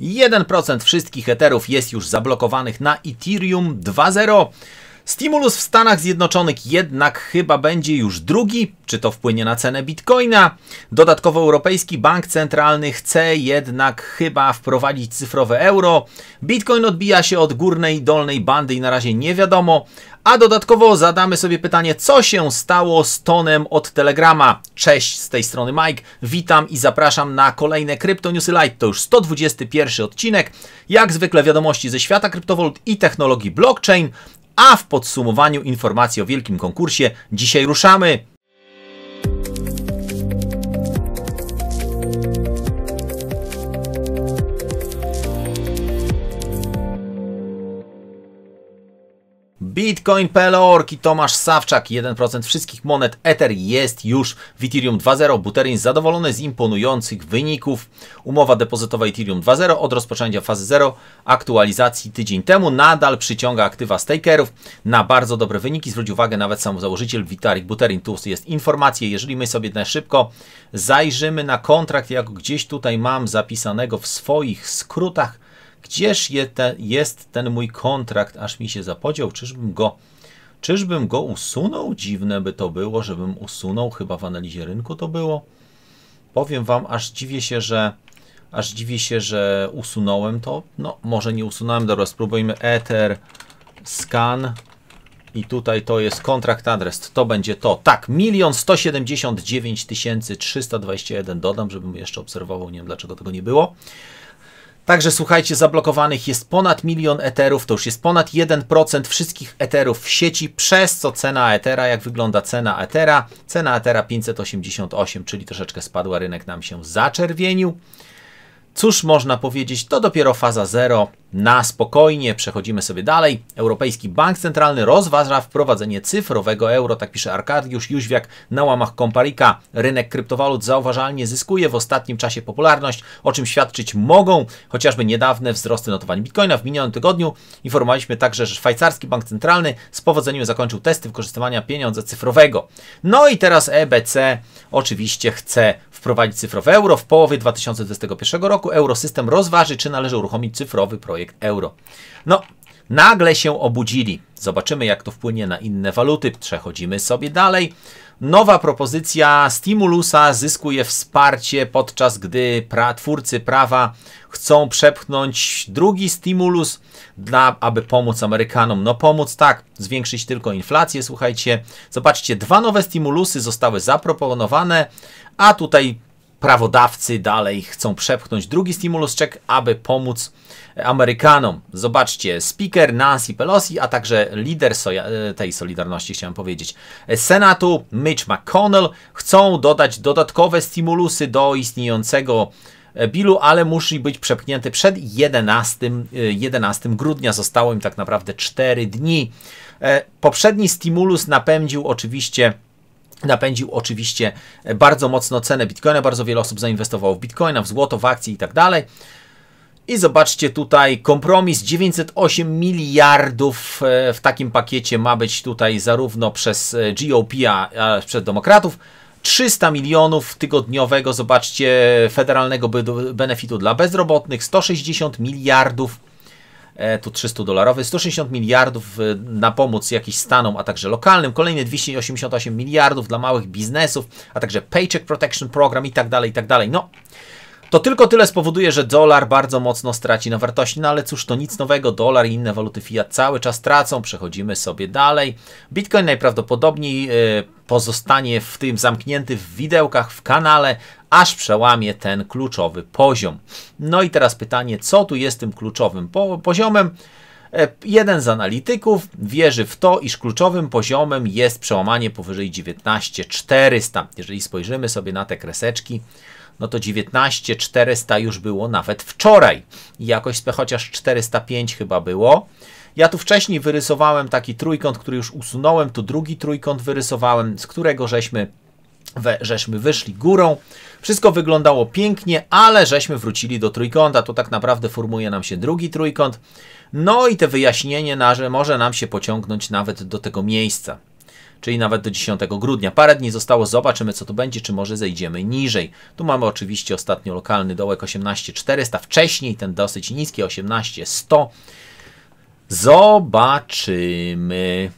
1% wszystkich Etherów jest już zablokowanych na Ethereum 2.0. Stimulus w Stanach Zjednoczonych jednak chyba będzie już drugi. Czy to wpłynie na cenę bitcoina? Dodatkowo Europejski Bank Centralny chce jednak chyba wprowadzić cyfrowe euro. Bitcoin odbija się od górnej i dolnej bandy i na razie nie wiadomo. A dodatkowo zadamy sobie pytanie, co się stało z tonem od Telegrama. Cześć, z tej strony Mike, witam i zapraszam na kolejne Crypto Newsy Light. To już 121 odcinek. Jak zwykle wiadomości ze świata kryptowalut i technologii blockchain. A w podsumowaniu informacji o wielkim konkursie dzisiaj ruszamy. Bitcoin.pl orki Tomasz Sawczak, 1% wszystkich monet Ether jest już w Ethereum 2.0. Buterin zadowolony z imponujących wyników. Umowa depozytowa Ethereum 2.0 od rozpoczęcia fazy 0 aktualizacji tydzień temu nadal przyciąga aktywa stakerów na bardzo dobre wyniki. Zwróć uwagę nawet sam założyciel Witarik Buterin. Tu jest informacja. Jeżeli my sobie na szybko zajrzymy na kontrakt, jak gdzieś tutaj mam zapisanego w swoich skrótach, Gdzież je te, jest ten mój kontrakt, aż mi się zapodział? Czyżbym go, czyżbym go usunął? Dziwne by to było, żebym usunął, chyba w analizie rynku to było. Powiem wam, aż dziwię się, że aż dziwię się, że usunąłem to. No, może nie usunąłem, dobra, spróbujmy Ether Scan i tutaj to jest kontrakt adres, to będzie to. Tak, 1 179 321, dodam, żebym jeszcze obserwował, nie wiem dlaczego tego nie było. Także słuchajcie, zablokowanych jest ponad milion eterów, to już jest ponad 1% wszystkich eterów w sieci, przez co cena etera, jak wygląda cena etera? Cena etera 588, czyli troszeczkę spadła, rynek nam się zaczerwienił. Cóż można powiedzieć, to dopiero faza 0 na spokojnie przechodzimy sobie dalej. Europejski Bank Centralny rozważa wprowadzenie cyfrowego euro, tak pisze Arkadiusz Jóźwiak na łamach Komparika. Rynek kryptowalut zauważalnie zyskuje w ostatnim czasie popularność, o czym świadczyć mogą chociażby niedawne wzrosty notowań bitcoina. W minionym tygodniu informowaliśmy także, że szwajcarski bank centralny z powodzeniem zakończył testy wykorzystywania pieniądza cyfrowego. No i teraz EBC oczywiście chce wprowadzić cyfrowe euro. W połowie 2021 roku Eurosystem rozważy, czy należy uruchomić cyfrowy projekt projekt euro. No, nagle się obudzili. Zobaczymy, jak to wpłynie na inne waluty. Przechodzimy sobie dalej. Nowa propozycja stimulusa zyskuje wsparcie, podczas gdy pra, twórcy prawa chcą przepchnąć drugi stimulus, dla, aby pomóc Amerykanom. No pomóc tak, zwiększyć tylko inflację, słuchajcie. Zobaczcie, dwa nowe stimulusy zostały zaproponowane, a tutaj prawodawcy dalej chcą przepchnąć drugi stimulus check, aby pomóc e, Amerykanom. Zobaczcie, speaker Nancy Pelosi, a także lider soja- e, tej Solidarności, chciałem powiedzieć, e, Senatu Mitch McConnell chcą dodać dodatkowe stimulusy do istniejącego bilu, ale musi być przepchnięty przed 11, 11 grudnia. Zostało im tak naprawdę 4 dni. Poprzedni stimulus napędził oczywiście Napędził oczywiście e, bardzo mocno cenę bitcoina, bardzo wiele osób zainwestowało w bitcoina, w złoto, w akcje i tak dalej. I zobaczcie tutaj kompromis 908 miliardów e, w takim pakiecie ma być tutaj zarówno przez e, GOP, a przez demokratów. 300 milionów tygodniowego, zobaczcie, federalnego benefitu dla bezrobotnych, 160 miliardów E, tu 300 dolarowy, 160 miliardów e, na pomoc jakichś stanom, a także lokalnym, kolejne 288 miliardów dla małych biznesów, a także Paycheck Protection Program i tak dalej, i tak dalej. No, to tylko tyle spowoduje, że dolar bardzo mocno straci na wartości, no ale cóż, to nic nowego, dolar i inne waluty fiat cały czas tracą, przechodzimy sobie dalej. Bitcoin najprawdopodobniej e, pozostanie w tym zamknięty w widełkach w kanale, aż przełamie ten kluczowy poziom. No i teraz pytanie, co tu jest tym kluczowym poziomem? E, jeden z analityków wierzy w to, iż kluczowym poziomem jest przełamanie powyżej 19400. Jeżeli spojrzymy sobie na te kreseczki, no to 19 400 już było nawet wczoraj. i Jakoś chociaż 405 chyba było. Ja tu wcześniej wyrysowałem taki trójkąt, który już usunąłem, tu drugi trójkąt wyrysowałem, z którego żeśmy, we, żeśmy wyszli górą. Wszystko wyglądało pięknie, ale żeśmy wrócili do trójkąta. Tu tak naprawdę formuje nam się drugi trójkąt. No i te wyjaśnienie na, że może nam się pociągnąć nawet do tego miejsca czyli nawet do 10 grudnia. Parę dni zostało, zobaczymy co tu będzie, czy może zejdziemy niżej. Tu mamy oczywiście ostatnio lokalny dołek 18400, wcześniej ten dosyć niski 18100. Zobaczymy.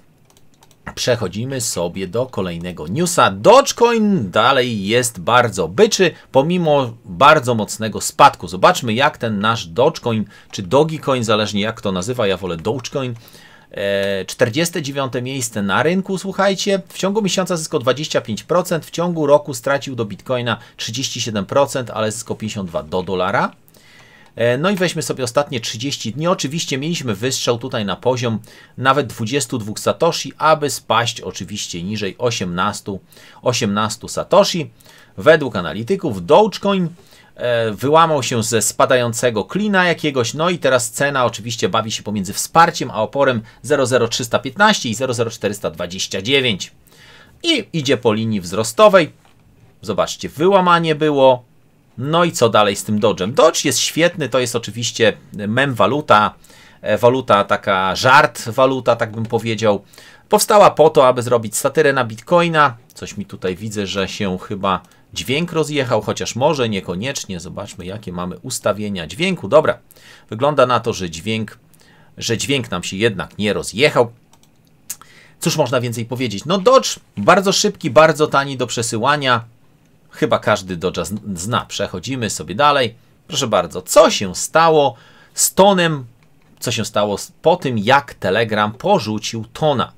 Przechodzimy sobie do kolejnego newsa. Dogecoin dalej jest bardzo byczy, pomimo bardzo mocnego spadku. Zobaczmy, jak ten nasz Dogecoin, czy Dogecoin, zależnie jak to nazywa, ja wolę Dogecoin, 49 e, miejsce na rynku, słuchajcie. W ciągu miesiąca zyskał 25%, w ciągu roku stracił do bitcoina 37%, ale zyskał 52 do dolara. E, no i weźmy sobie ostatnie 30 dni. Oczywiście mieliśmy wystrzał tutaj na poziom nawet 22 satoshi, aby spaść oczywiście niżej 18, 18 satoshi. Według analityków Dogecoin E, wyłamał się ze spadającego klina jakiegoś, no i teraz cena oczywiście bawi się pomiędzy wsparciem a oporem 00315 i 00429. I idzie po linii wzrostowej. Zobaczcie, wyłamanie było. No i co dalej z tym Dodge'em? Dodge jest świetny, to jest oczywiście mem waluta, e, waluta taka żart waluta, tak bym powiedział. Powstała po to, aby zrobić satyrę na Bitcoina. Coś mi tutaj widzę, że się chyba Dźwięk rozjechał, chociaż może niekoniecznie. Zobaczmy, jakie mamy ustawienia dźwięku. Dobra, wygląda na to, że dźwięk, że dźwięk nam się jednak nie rozjechał. Cóż można więcej powiedzieć? No Dodge bardzo szybki, bardzo tani do przesyłania. Chyba każdy Dodge'a zna. Przechodzimy sobie dalej. Proszę bardzo, co się stało z tonem? Co się stało po tym, jak Telegram porzucił tona?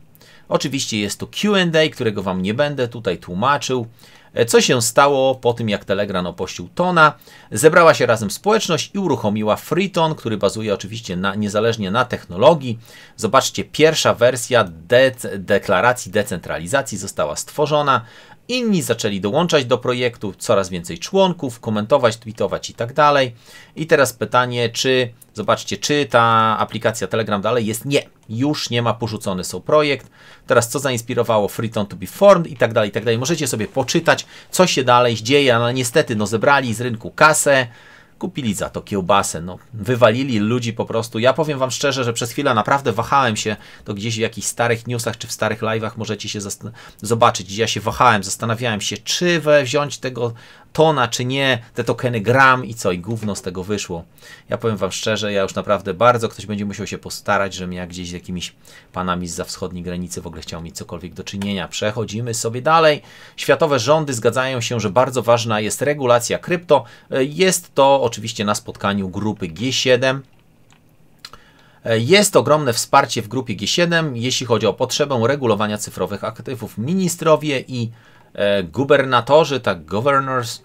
Oczywiście jest to QA, którego Wam nie będę tutaj tłumaczył. E, co się stało po tym, jak Telegram opuścił Tona? Zebrała się razem społeczność i uruchomiła Freeton, który bazuje oczywiście na, niezależnie na technologii. Zobaczcie, pierwsza wersja de deklaracji decentralizacji została stworzona. Inni zaczęli dołączać do projektu, coraz więcej członków, komentować, tweetować i tak dalej. I teraz pytanie, czy, zobaczcie, czy ta aplikacja Telegram dalej jest? Nie, już nie ma, porzucony są projekt. Teraz co zainspirowało Freeton to be formed i tak dalej, i tak dalej. Możecie sobie poczytać, co się dalej dzieje, ale niestety, no zebrali z rynku kasę, Kupili za to kiełbasę, no, wywalili ludzi po prostu. Ja powiem wam szczerze, że przez chwilę naprawdę wahałem się, to gdzieś w jakichś starych newsach czy w starych live'ach możecie się zobaczyć. Ja się wahałem, zastanawiałem się, czy wziąć tego tona czy nie, te tokeny gram i co, i gówno z tego wyszło. Ja powiem Wam szczerze, ja już naprawdę bardzo, ktoś będzie musiał się postarać, żebym ja gdzieś z jakimiś panami z za wschodniej granicy w ogóle chciał mieć cokolwiek do czynienia. Przechodzimy sobie dalej. Światowe rządy zgadzają się, że bardzo ważna jest regulacja krypto. Jest to oczywiście na spotkaniu grupy G7. Jest ogromne wsparcie w grupie G7, jeśli chodzi o potrzebę regulowania cyfrowych aktywów. Ministrowie i E, gubernatorzy, tak, governors,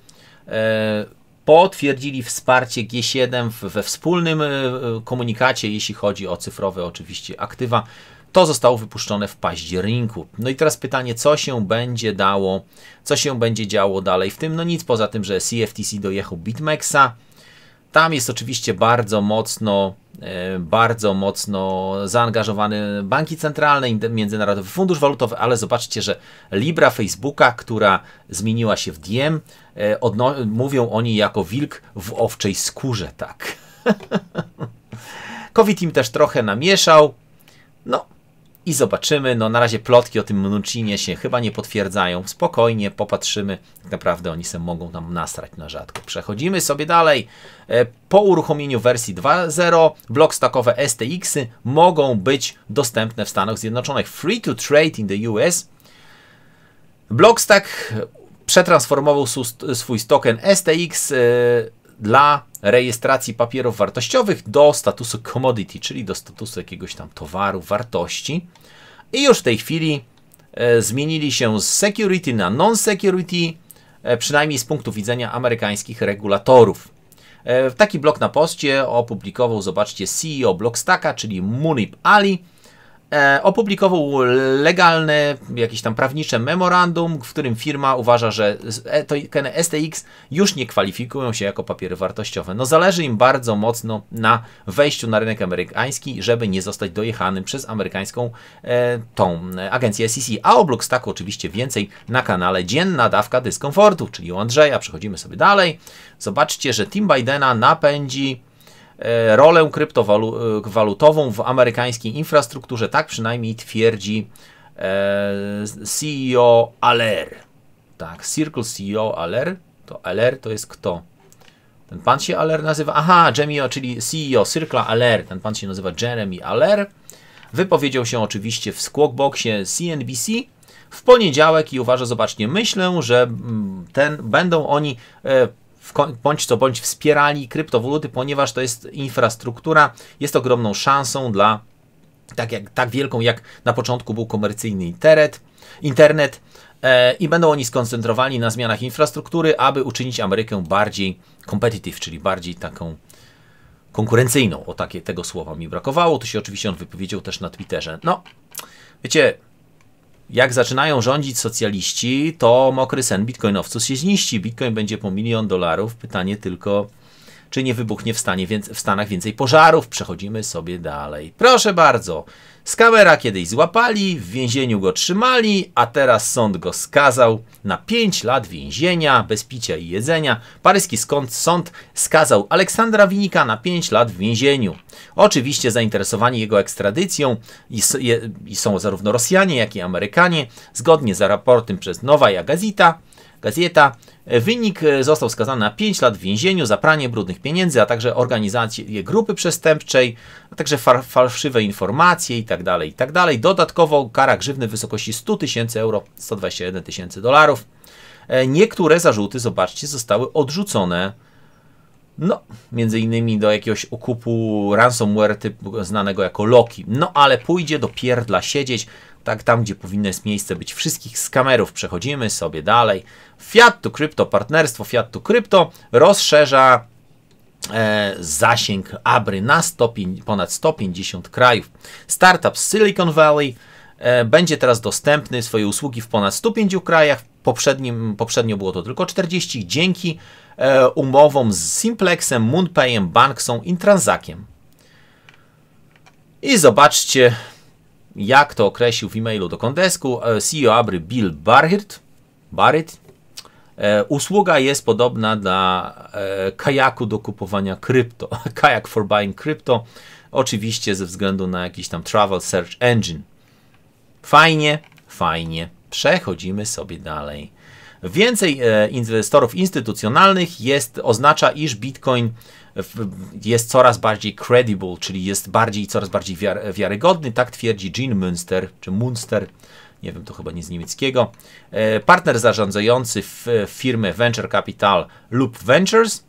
e, potwierdzili wsparcie G7 we wspólnym e, komunikacie, jeśli chodzi o cyfrowe oczywiście aktywa. To zostało wypuszczone w październiku. No i teraz pytanie, co się będzie dało, co się będzie działo dalej w tym? No nic poza tym, że CFTC dojechał BitMEXa, tam jest oczywiście bardzo mocno e, bardzo mocno zaangażowany banki centralne, Międzynarodowy Fundusz Walutowy, ale zobaczcie, że Libra Facebooka, która zmieniła się w Diem, e, mówią oni jako wilk w owczej skórze, tak. COVID im też trochę namieszał. No, i zobaczymy. No na razie plotki o tym Mnucinie się chyba nie potwierdzają. Spokojnie popatrzymy. Tak naprawdę oni se mogą nam nasrać na rzadko. Przechodzimy sobie dalej. E, po uruchomieniu wersji 2.0 blok STXy STX-y mogą być dostępne w Stanach Zjednoczonych. Free to trade in the US. Blockstack przetransformował swój token STX e, dla rejestracji papierów wartościowych do statusu commodity, czyli do statusu jakiegoś tam towaru, wartości. I już w tej chwili e, zmienili się z security na non-security, e, przynajmniej z punktu widzenia amerykańskich regulatorów. E, taki blog na poście opublikował, zobaczcie, CEO Blockstacka, czyli Munib Ali, E, opublikował legalne, jakieś tam prawnicze memorandum, w którym firma uważa, że e, tokeny STX już nie kwalifikują się jako papiery wartościowe. No zależy im bardzo mocno na wejściu na rynek amerykański, żeby nie zostać dojechanym przez amerykańską e, tą e, agencję SEC. A o Blockstacku oczywiście więcej na kanale Dzienna Dawka Dyskomfortu, czyli u Andrzeja. Przechodzimy sobie dalej. Zobaczcie, że Tim Bidena napędzi E, rolę kryptowalutową e, w amerykańskiej infrastrukturze. Tak przynajmniej twierdzi e, CEO Aller. Tak, Circle CEO Aller. To Aller to jest kto? Ten pan się Aller nazywa? Aha, Jamie, czyli CEO Circle Aller. Ten pan się nazywa Jeremy Aller. Wypowiedział się oczywiście w Squawkboxie CNBC w poniedziałek i uważa, zobaczcie, myślę, że mm, ten, będą oni bądź co bądź wspierali kryptowaluty, ponieważ to jest infrastruktura, jest ogromną szansą dla tak, jak, tak wielką, jak na początku był komercyjny internet, internet e, i będą oni skoncentrowani na zmianach infrastruktury, aby uczynić Amerykę bardziej competitive, czyli bardziej taką konkurencyjną. O takie tego słowa mi brakowało. Tu się oczywiście on wypowiedział też na Twitterze. No, wiecie, jak zaczynają rządzić socjaliści, to mokry sen bitcoinowców się zniści. Bitcoin będzie po milion dolarów. Pytanie tylko, czy nie wybuchnie w, stanie, w Stanach więcej pożarów. Przechodzimy sobie dalej. Proszę bardzo. Skawera kiedyś złapali, w więzieniu go trzymali, a teraz sąd go skazał na 5 lat więzienia, bez picia i jedzenia. Paryski skąd sąd skazał Aleksandra Winika na 5 lat w więzieniu. Oczywiście zainteresowani jego ekstradycją i, i są zarówno Rosjanie, jak i Amerykanie. Zgodnie z raportem przez Nowa Gazeta, Gazeta. E, wynik e, został skazany na 5 lat w więzieniu za pranie brudnych pieniędzy, a także organizację grupy przestępczej, a także fałszywe informacje itd., tak itd. Tak Dodatkowo kara grzywny w wysokości 100 tysięcy euro, 121 tysięcy dolarów. E, niektóre zarzuty, zobaczcie, zostały odrzucone. No, między innymi do jakiegoś okupu ransomware typu znanego jako Loki. No, ale pójdzie do pierdla siedzieć tak tam, gdzie powinno jest miejsce być wszystkich skamerów. Przechodzimy sobie dalej. Fiat to Crypto, partnerstwo Fiat to Crypto rozszerza e, zasięg Abry na 100, ponad 150 krajów. Startup Silicon Valley e, będzie teraz dostępny swoje usługi w ponad 105 krajach. Poprzednim, poprzednio było to tylko 40 dzięki e, umowom z Simplexem, Moonpayem, Banksą i Transakiem. I zobaczcie, jak to określił w e-mailu do Kondesku e, CEO Abry Bill Barhirt. Barrett e, usługa jest podobna dla e, kajaku do kupowania krypto, kajak for buying crypto, oczywiście ze względu na jakiś tam travel search engine. Fajnie, fajnie. Przechodzimy sobie dalej. Więcej inwestorów instytucjonalnych jest, oznacza, iż Bitcoin jest coraz bardziej credible, czyli jest bardziej coraz bardziej wiarygodny, tak twierdzi Gene Münster, czy Munster, nie wiem, to chyba nie z niemieckiego. E, partner zarządzający firmy Venture Capital Loop Ventures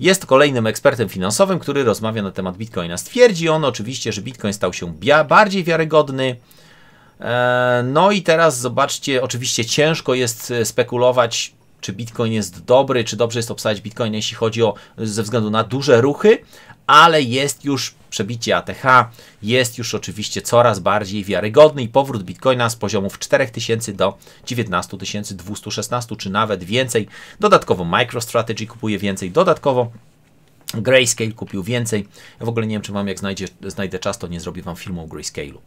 jest kolejnym ekspertem finansowym, który rozmawia na temat Bitcoina. Stwierdzi on oczywiście, że Bitcoin stał się bardziej wiarygodny, e, no i teraz zobaczcie, oczywiście ciężko jest e, spekulować, czy Bitcoin jest dobry, czy dobrze jest obsadzać Bitcoin, jeśli chodzi o ze względu na duże ruchy, ale jest już przebicie ATH, jest już oczywiście coraz bardziej wiarygodny i powrót Bitcoina z poziomów 4000 do 19216 czy nawet więcej. Dodatkowo MicroStrategy kupuje więcej, dodatkowo Grayscale kupił więcej. Ja w ogóle nie wiem, czy mam jak znajdzie, znajdę czas, to nie zrobię Wam filmu o Grayscale'u.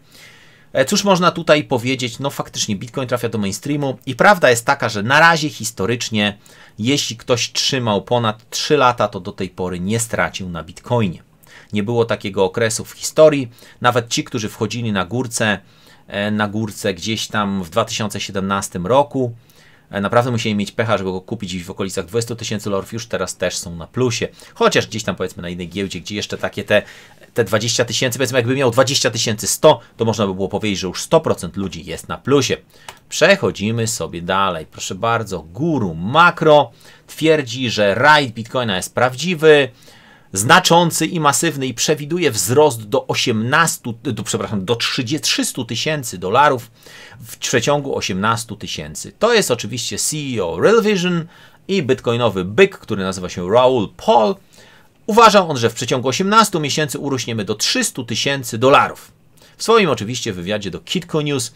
E, cóż można tutaj powiedzieć? No faktycznie Bitcoin trafia do mainstreamu i prawda jest taka, że na razie historycznie, jeśli ktoś trzymał ponad 3 lata, to do tej pory nie stracił na Bitcoinie. Nie było takiego okresu w historii. Nawet ci, którzy wchodzili na górce, e, na górce gdzieś tam w 2017 roku, E, naprawdę musieli mieć pecha, żeby go kupić w okolicach 20 tysięcy lorów już teraz też są na plusie. Chociaż gdzieś tam powiedzmy na innej giełdzie, gdzie jeszcze takie te, te 20 tysięcy, powiedzmy jakby miał 20 tysięcy 100, to można by było powiedzieć, że już 100% ludzi jest na plusie. Przechodzimy sobie dalej. Proszę bardzo, guru makro twierdzi, że rajd Bitcoina jest prawdziwy znaczący i masywny i przewiduje wzrost do 18, do, przepraszam, do 30 tysięcy dolarów w przeciągu 18 tysięcy. To jest oczywiście CEO Real Vision i bitcoinowy byk, który nazywa się Raul Paul. Uważa on, że w przeciągu 18 miesięcy urośniemy do 300 tysięcy dolarów. W swoim oczywiście wywiadzie do Kitco News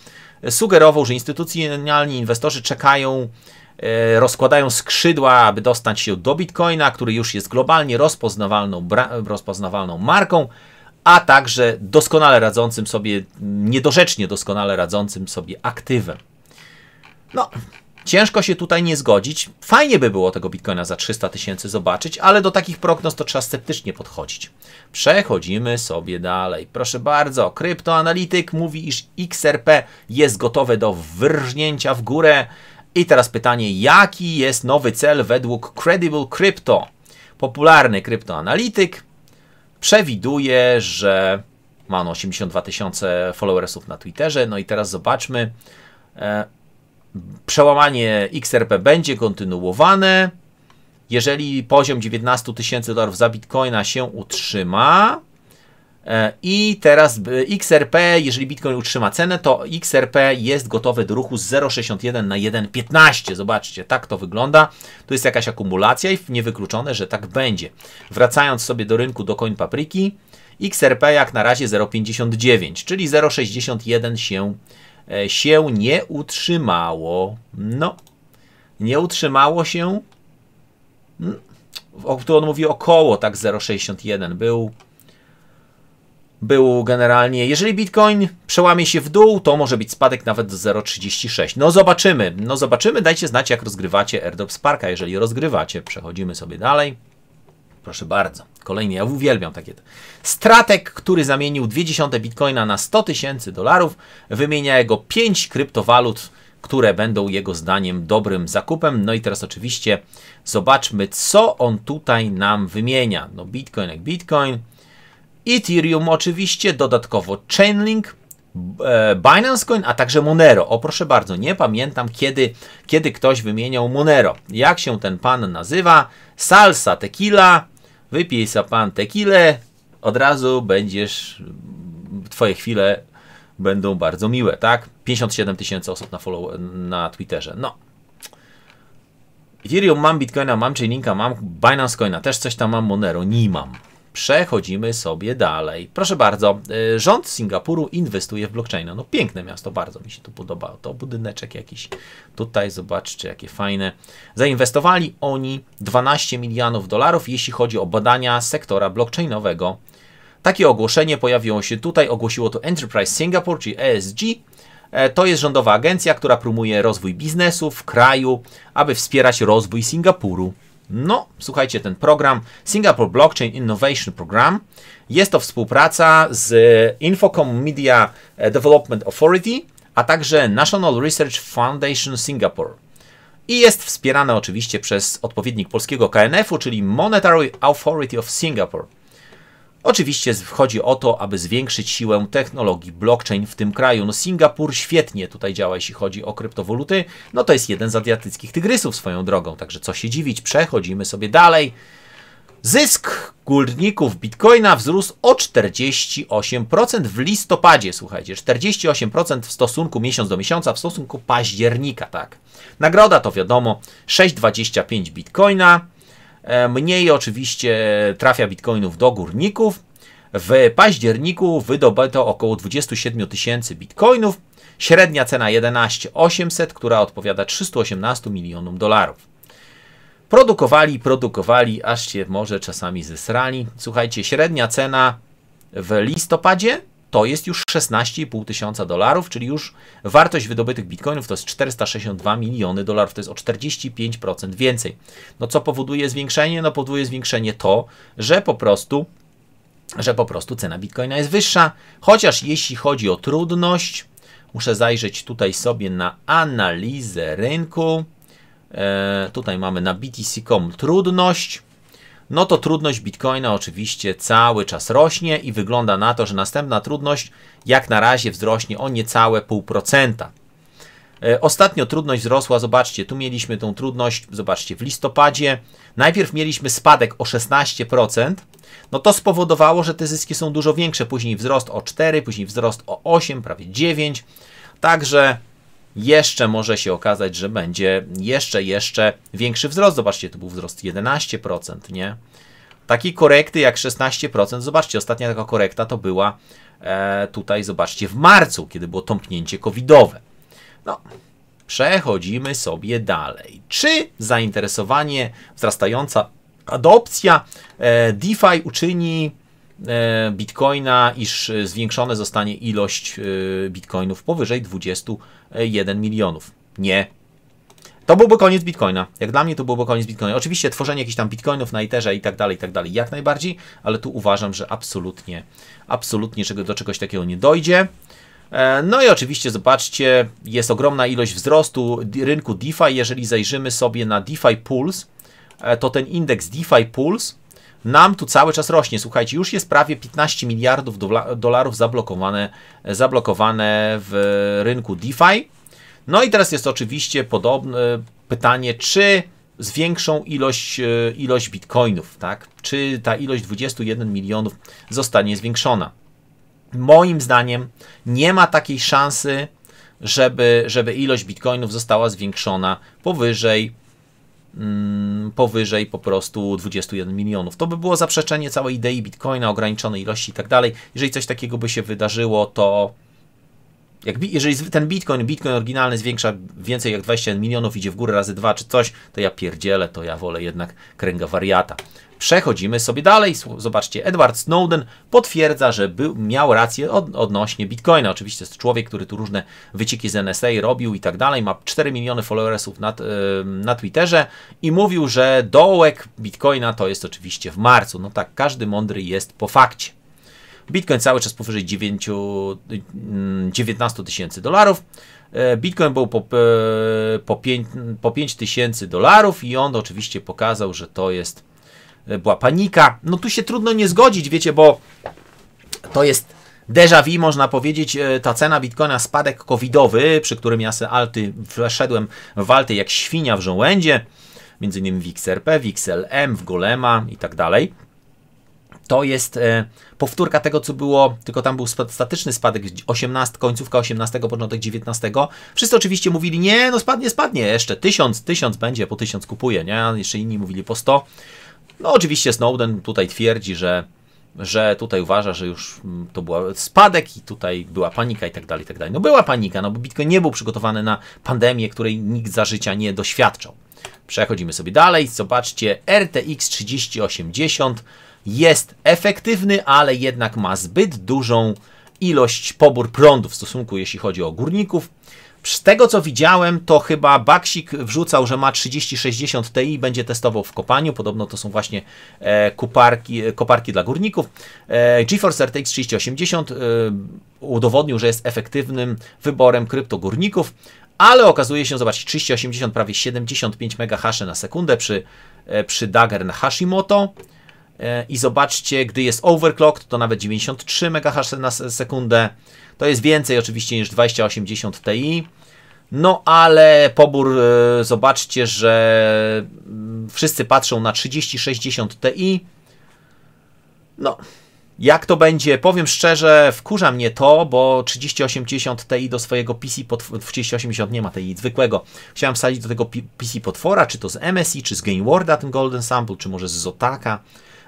sugerował, że instytucjonalni inwestorzy czekają E, rozkładają skrzydła, aby dostać się do Bitcoina, który już jest globalnie rozpoznawalną, rozpoznawalną marką, a także doskonale radzącym sobie, niedorzecznie doskonale radzącym sobie aktywem. No, ciężko się tutaj nie zgodzić. Fajnie by było tego Bitcoina za 300 tysięcy zobaczyć, ale do takich prognoz to trzeba sceptycznie podchodzić. Przechodzimy sobie dalej. Proszę bardzo, kryptoanalityk mówi, iż XRP jest gotowe do wyrżnięcia w górę. I teraz pytanie, jaki jest nowy cel według Credible Crypto? Popularny kryptoanalityk przewiduje, że ma on 82 tysiące followersów na Twitterze. No i teraz zobaczmy. E, przełamanie XRP będzie kontynuowane. Jeżeli poziom 19 tysięcy dolarów za bitcoina się utrzyma, E, I teraz e, XRP, jeżeli Bitcoin utrzyma cenę, to XRP jest gotowe do ruchu z 0,61 na 1,15. Zobaczcie, tak to wygląda. Tu jest jakaś akumulacja i niewykluczone, że tak będzie. Wracając sobie do rynku do coin papryki, XRP jak na razie 0,59, czyli 0,61 się, e, się nie utrzymało. No, nie utrzymało się. Mm, tu on mówi około tak 0,61 był był generalnie, jeżeli Bitcoin przełamie się w dół, to może być spadek nawet do 0,36. No zobaczymy, no zobaczymy, dajcie znać jak rozgrywacie AirDrop Sparka, jeżeli rozgrywacie. Przechodzimy sobie dalej. Proszę bardzo, kolejny, ja uwielbiam takie. Stratek, który zamienił 0,2 bitcoina na 100 tysięcy dolarów, wymienia jego 5 kryptowalut, które będą jego zdaniem dobrym zakupem. No i teraz oczywiście zobaczmy, co on tutaj nam wymienia. No bitcoin jak bitcoin, Ethereum oczywiście, dodatkowo Chainlink, e, Binance Coin, a także Monero. O proszę bardzo, nie pamiętam kiedy, kiedy ktoś wymieniał Monero. Jak się ten pan nazywa? Salsa tequila. Wypij sa pan tequilę, od razu będziesz, twoje chwile będą bardzo miłe, tak? 57 tysięcy osób na, follow, na Twitterze. No. Ethereum mam, Bitcoina mam, Chainlinka mam, Binance Coina też coś tam mam, Monero nie mam. Przechodzimy sobie dalej. Proszę bardzo, y, rząd Singapuru inwestuje w blockchain. No piękne miasto, bardzo mi się tu podobało. To budyneczek jakiś tutaj, zobaczcie jakie fajne. Zainwestowali oni 12 milionów dolarów, jeśli chodzi o badania sektora blockchainowego. Takie ogłoszenie pojawiło się tutaj, ogłosiło to Enterprise Singapore, czyli ESG. E, to jest rządowa agencja, która promuje rozwój biznesu w kraju, aby wspierać rozwój Singapuru. No, słuchajcie, ten program Singapore Blockchain Innovation Program jest to współpraca z Infocom Media Development Authority, a także National Research Foundation Singapore. I jest wspierane oczywiście przez odpowiednik polskiego KNF-u, czyli Monetary Authority of Singapore. Oczywiście chodzi o to, aby zwiększyć siłę technologii blockchain w tym kraju. No Singapur świetnie tutaj działa, jeśli chodzi o kryptowaluty. No to jest jeden z azjatyckich tygrysów swoją drogą, także co się dziwić, przechodzimy sobie dalej. Zysk górników bitcoina wzrósł o 48% w listopadzie, słuchajcie, 48% w stosunku miesiąc do miesiąca, w stosunku października, tak. Nagroda to wiadomo 6,25 bitcoina, E, mniej oczywiście trafia bitcoinów do górników. W październiku wydobyto około 27 tysięcy bitcoinów. Średnia cena 11800, która odpowiada 318 milionom dolarów. Produkowali, produkowali, aż się może czasami zesrali. Słuchajcie, średnia cena w listopadzie to jest już 16,5 tysiąca dolarów, czyli już wartość wydobytych bitcoinów to jest 462 miliony dolarów, to jest o 45% więcej. No co powoduje zwiększenie? No powoduje zwiększenie to, że po prostu że po prostu cena bitcoina jest wyższa, chociaż jeśli chodzi o trudność, muszę zajrzeć tutaj sobie na analizę rynku. E, tutaj mamy na BTC.com trudność no to trudność Bitcoina oczywiście cały czas rośnie i wygląda na to, że następna trudność jak na razie wzrośnie o niecałe 0,5%. E, ostatnio trudność wzrosła, zobaczcie, tu mieliśmy tą trudność, zobaczcie, w listopadzie najpierw mieliśmy spadek o 16%, no to spowodowało, że te zyski są dużo większe, później wzrost o 4, później wzrost o 8, prawie 9, także jeszcze może się okazać, że będzie jeszcze, jeszcze większy wzrost. Zobaczcie, to był wzrost 11%, nie? Takiej korekty jak 16%, zobaczcie, ostatnia taka korekta to była e, tutaj, zobaczcie, w marcu, kiedy było tąpnięcie covidowe. No, przechodzimy sobie dalej. Czy zainteresowanie wzrastająca adopcja e, DeFi uczyni E, bitcoina, iż e, zwiększone zostanie ilość e, bitcoinów powyżej 21 milionów. Nie. To byłby koniec bitcoina. Jak dla mnie to byłby koniec bitcoina. Oczywiście tworzenie jakichś tam bitcoinów na iterze i tak dalej, i tak dalej, jak najbardziej, ale tu uważam, że absolutnie, absolutnie do czegoś takiego nie dojdzie. No i oczywiście zobaczcie, jest ogromna ilość wzrostu rynku DeFi. Jeżeli zajrzymy sobie na DeFi Pulse, to ten indeks DeFi Pulse nam tu cały czas rośnie. Słuchajcie, już jest prawie 15 miliardów dolarów zablokowane, zablokowane w rynku DeFi. No i teraz jest oczywiście podobne pytanie, czy zwiększą ilość, e, ilość bitcoinów, tak? Czy ta ilość 21 milionów zostanie zwiększona? Moim zdaniem nie ma takiej szansy, żeby, żeby ilość bitcoinów została zwiększona powyżej Mm, powyżej po prostu 21 milionów. To by było zaprzeczenie całej idei bitcoina, ograniczonej ilości i tak dalej. Jeżeli coś takiego by się wydarzyło, to jak, jeżeli ten bitcoin, bitcoin oryginalny zwiększa więcej jak 21 milionów, idzie w górę razy 2 czy coś, to ja pierdzielę, to ja wolę jednak kręga wariata. Przechodzimy sobie dalej. Zobaczcie, Edward Snowden potwierdza, że był, miał rację od, odnośnie Bitcoina. Oczywiście jest człowiek, który tu różne wycieki z NSA robił i tak dalej. Ma 4 miliony followersów na, e, na Twitterze i mówił, że dołek Bitcoina to jest oczywiście w marcu. No tak, każdy mądry jest po fakcie. Bitcoin cały czas powyżej 9, 19 mm, tysięcy dolarów. E, Bitcoin był po, e, po 5 tysięcy dolarów i on oczywiście pokazał, że to jest E, była panika. No tu się trudno nie zgodzić, wiecie, bo to jest déjà vu, można powiedzieć, e, ta cena bitcoina, spadek covidowy, przy którym ja se alty, wszedłem w alty jak świnia w żołędzie, między innymi w XRP, w XLM, w Golema i tak dalej. To jest e, powtórka tego, co było, tylko tam był statyczny spadek 18, końcówka 18, początek 19. Wszyscy oczywiście mówili, nie, no spadnie, spadnie, jeszcze 1000, 1000 będzie, po 1000 kupuje, nie? Jeszcze inni mówili po 100. No oczywiście Snowden tutaj twierdzi, że, że tutaj uważa, że już mm, to był spadek i tutaj była panika i tak dalej, i tak dalej. No była panika, no bo Bitcoin nie był przygotowany na pandemię, której nikt za życia nie doświadczał. Przechodzimy sobie dalej, zobaczcie, RTX 3080 jest efektywny, ale jednak ma zbyt dużą ilość pobór prądu w stosunku, jeśli chodzi o górników. Z tego co widziałem, to chyba Baksik wrzucał, że ma 3060 Ti i będzie testował w kopaniu. Podobno to są właśnie e, kuparki, e, koparki dla górników. E, GeForce RTX 3080 e, udowodnił, że jest efektywnym wyborem kryptogórników, ale okazuje się, zobaczcie, 3080 prawie 75 MHz na sekundę przy, e, przy Dagger Hashimoto. E, i zobaczcie, gdy jest overclocked, to nawet 93 MHz na sekundę. To jest więcej oczywiście niż 2080 Ti. No ale pobór, e, zobaczcie, że mm, wszyscy patrzą na 3060 Ti. No, jak to będzie? Powiem szczerze, wkurza mnie to, bo 3080 Ti do swojego PC pod 3080 nie ma Ti zwykłego. Chciałem wsadzić do tego PC potwora, czy to z MSI, czy z Gamewarda, ten Golden Sample, czy może z Zotaka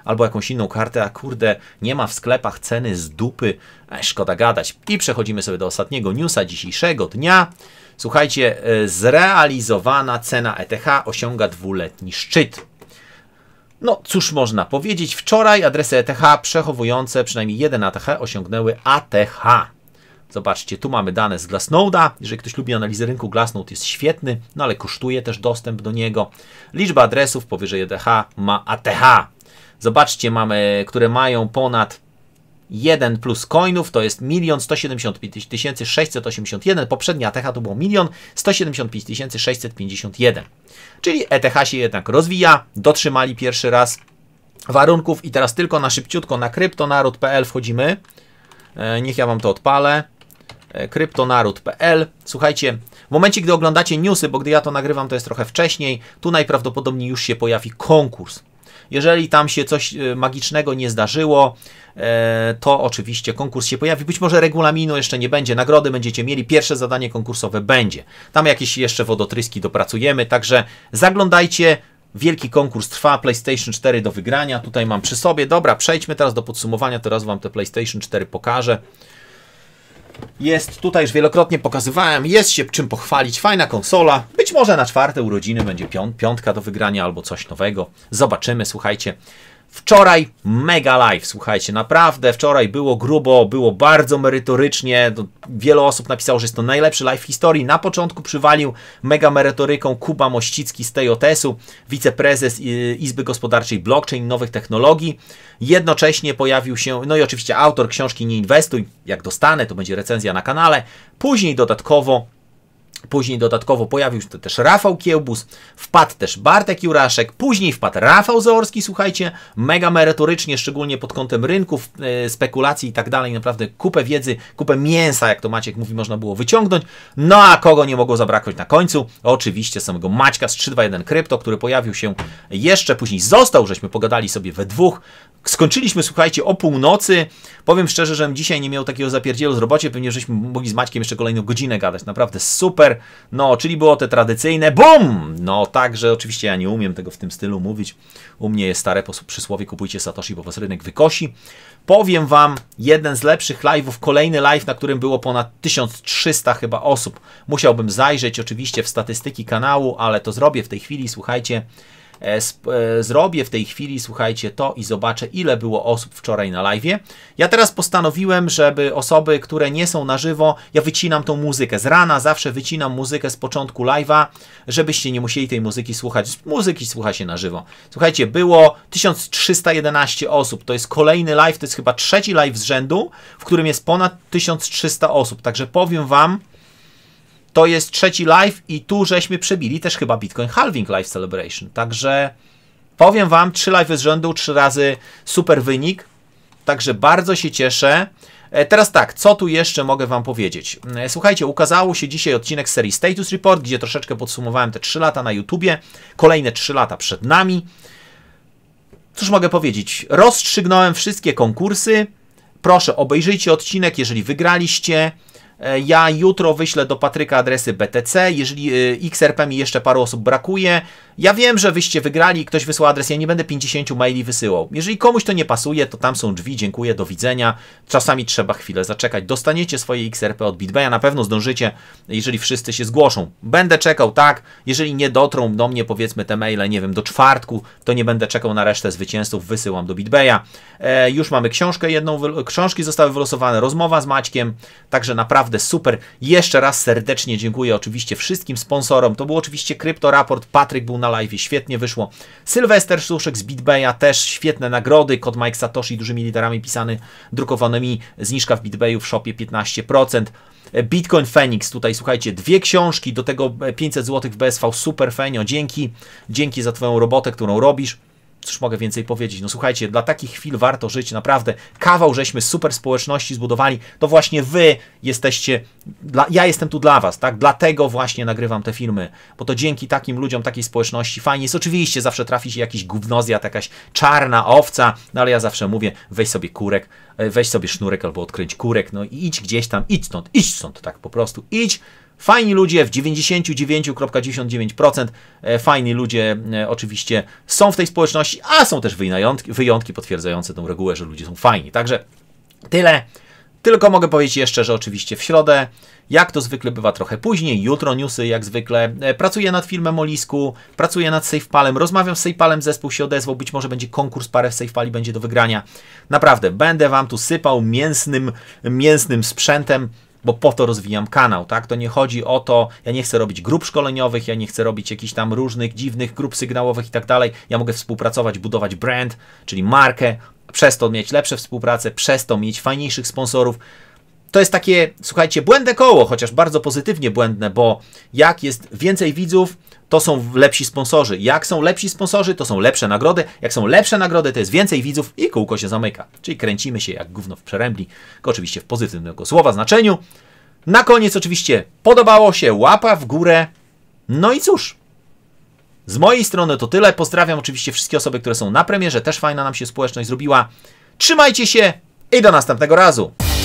albo jakąś inną kartę, a kurde, nie ma w sklepach ceny z dupy, e, szkoda gadać. I przechodzimy sobie do ostatniego newsa dzisiejszego dnia. Słuchajcie, e, zrealizowana cena ETH osiąga dwuletni szczyt. No cóż można powiedzieć, wczoraj adresy ETH przechowujące przynajmniej jeden ATH osiągnęły ATH. Zobaczcie, tu mamy dane z Glassnode'a. Jeżeli ktoś lubi analizę rynku, Glassnode jest świetny, no ale kosztuje też dostęp do niego. Liczba adresów powyżej ETH ma ATH. Zobaczcie, mamy, które mają ponad 1 plus coinów to jest 1 175 681. Poprzednia ETH to było 1 175 651. Czyli ETH się jednak rozwija, dotrzymali pierwszy raz warunków i teraz tylko na szybciutko na kryptonaród.pl wchodzimy. E, niech ja wam to odpalę e, kryptonaród.pl. Słuchajcie, w momencie, gdy oglądacie newsy, bo gdy ja to nagrywam, to jest trochę wcześniej, tu najprawdopodobniej już się pojawi konkurs. Jeżeli tam się coś e, magicznego nie zdarzyło, e, to oczywiście konkurs się pojawi. Być może regulaminu jeszcze nie będzie, nagrody będziecie mieli, pierwsze zadanie konkursowe będzie. Tam jakieś jeszcze wodotryski dopracujemy, także zaglądajcie. Wielki konkurs trwa, PlayStation 4 do wygrania. Tutaj mam przy sobie. Dobra, przejdźmy teraz do podsumowania. Teraz Wam te PlayStation 4 pokażę. Jest, tutaj już wielokrotnie pokazywałem, jest się czym pochwalić, fajna konsola. Być może na czwarte urodziny będzie piątka do wygrania albo coś nowego. Zobaczymy, słuchajcie. Wczoraj mega live, słuchajcie, naprawdę wczoraj było grubo, było bardzo merytorycznie. Wiele osób napisało, że jest to najlepszy live w historii. Na początku przywalił mega merytoryką Kuba Mościcki z TJS-u, wiceprezes y, Izby Gospodarczej Blockchain Nowych Technologii. Jednocześnie pojawił się, no i oczywiście autor książki Nie Inwestuj. Jak dostanę, to będzie recenzja na kanale. Później dodatkowo Później dodatkowo pojawił się też Rafał Kiełbus, wpadł też Bartek Juraszek, później wpadł Rafał Zaorski, słuchajcie, mega merytorycznie, szczególnie pod kątem rynków, e, spekulacji i tak dalej, naprawdę kupę wiedzy, kupę mięsa, jak to Maciek mówi, można było wyciągnąć. No a kogo nie mogło zabraknąć na końcu? Oczywiście samego Maćka z 321 Krypto, który pojawił się jeszcze później, został, żeśmy pogadali sobie we dwóch. Skończyliśmy, słuchajcie, o północy. Powiem szczerze, że dzisiaj nie miał takiego zapierdzielu z robocie, pewnie żeśmy mogli z Maćkiem jeszcze kolejną godzinę gadać, naprawdę super super. No, czyli było te tradycyjne BUM! No, także oczywiście ja nie umiem tego w tym stylu mówić. U mnie jest stare przysłowie kupujcie Satoshi, bo was rynek wykosi. Powiem Wam, jeden z lepszych live'ów, kolejny live, na którym było ponad 1300 chyba osób. Musiałbym zajrzeć oczywiście w statystyki kanału, ale to zrobię w tej chwili, słuchajcie. E, e, zrobię w tej chwili, słuchajcie, to i zobaczę, ile było osób wczoraj na live. Ja teraz postanowiłem, żeby osoby, które nie są na żywo, ja wycinam tą muzykę z rana, zawsze wycinam muzykę z początku live'a, żebyście nie musieli tej muzyki słuchać. Muzyki słucha się na żywo. Słuchajcie, było 1311 osób, to jest kolejny live, to jest chyba trzeci live z rzędu, w którym jest ponad 1300 osób, także powiem Wam, to jest trzeci live i tu żeśmy przebili też chyba Bitcoin Halving Live Celebration. Także powiem Wam, trzy live z rzędu, trzy razy super wynik. Także bardzo się cieszę. E, teraz tak, co tu jeszcze mogę Wam powiedzieć? E, słuchajcie, ukazało się dzisiaj odcinek serii Status Report, gdzie troszeczkę podsumowałem te 3 lata na YouTubie. Kolejne 3 lata przed nami. Cóż mogę powiedzieć? Rozstrzygnąłem wszystkie konkursy. Proszę, obejrzyjcie odcinek, jeżeli wygraliście. E, ja jutro wyślę do Patryka adresy BTC, jeżeli e, XRP mi jeszcze paru osób brakuje. Ja wiem, że wyście wygrali, ktoś wysłał adres, ja nie będę 50 maili wysyłał. Jeżeli komuś to nie pasuje, to tam są drzwi, dziękuję, do widzenia. Czasami trzeba chwilę zaczekać. Dostaniecie swoje XRP od BitBaya, na pewno zdążycie, jeżeli wszyscy się zgłoszą. Będę czekał, tak, jeżeli nie dotrą do mnie powiedzmy te maile, nie wiem, do czwartku, to nie będę czekał na resztę zwycięzców, wysyłam do BitBaya. E, już mamy książkę jedną, książki zostały wylosowane, rozmowa z Maćkiem, także naprawdę naprawdę super. Jeszcze raz serdecznie dziękuję oczywiście wszystkim sponsorom. To był oczywiście Kryptoraport, Patryk był na live, świetnie wyszło. Sylwester Suszek z BitBaya też świetne nagrody. Kod Mike Satoshi dużymi literami pisany, drukowanymi. Zniżka w BitBayu w shopie 15%. Bitcoin Phoenix, tutaj słuchajcie, dwie książki, do tego 500 zł w BSV, super Fenio, dzięki, dzięki za Twoją robotę, którą robisz cóż mogę więcej powiedzieć? No słuchajcie, dla takich chwil warto żyć, naprawdę. Kawał żeśmy super społeczności zbudowali, to właśnie wy jesteście, dla, ja jestem tu dla was, tak? Dlatego właśnie nagrywam te filmy, bo to dzięki takim ludziom, takiej społeczności fajnie jest. Oczywiście zawsze trafi się jakiś gównozjat, jakaś czarna owca, no ale ja zawsze mówię, weź sobie kurek, e, weź sobie sznurek albo odkręć kurek, no i idź gdzieś tam, idź stąd, idź stąd, tak po prostu, idź, Fajni ludzie w 99,99% e, fajni ludzie e, oczywiście są w tej społeczności, a są też wyjątki, wyjątki potwierdzające tą regułę, że ludzie są fajni. Także tyle. Tylko mogę powiedzieć jeszcze, że oczywiście w środę, jak to zwykle bywa trochę później, jutro newsy jak zwykle, e, pracuję nad filmem o Lisku, pracuję nad Safepalem, rozmawiam z Safepalem, zespół się odezwał, być może będzie konkurs, parę w Safepali będzie do wygrania. Naprawdę, będę Wam tu sypał mięsnym, mięsnym sprzętem, bo po to rozwijam kanał, tak? To nie chodzi o to, ja nie chcę robić grup szkoleniowych, ja nie chcę robić jakichś tam różnych dziwnych grup sygnałowych i tak dalej. Ja mogę współpracować, budować brand, czyli markę, przez to mieć lepsze współprace, przez to mieć fajniejszych sponsorów. To jest takie, słuchajcie, błędne koło, chociaż bardzo pozytywnie błędne, bo jak jest więcej widzów, to są lepsi sponsorzy. Jak są lepsi sponsorzy, to są lepsze nagrody. Jak są lepsze nagrody, to jest więcej widzów i kółko się zamyka. Czyli kręcimy się jak gówno w przerębli, oczywiście w pozytywnym tego słowa znaczeniu. Na koniec oczywiście podobało się, łapa w górę. No i cóż, z mojej strony to tyle. Pozdrawiam oczywiście wszystkie osoby, które są na premierze. Też fajna nam się społeczność zrobiła. Trzymajcie się i do następnego razu.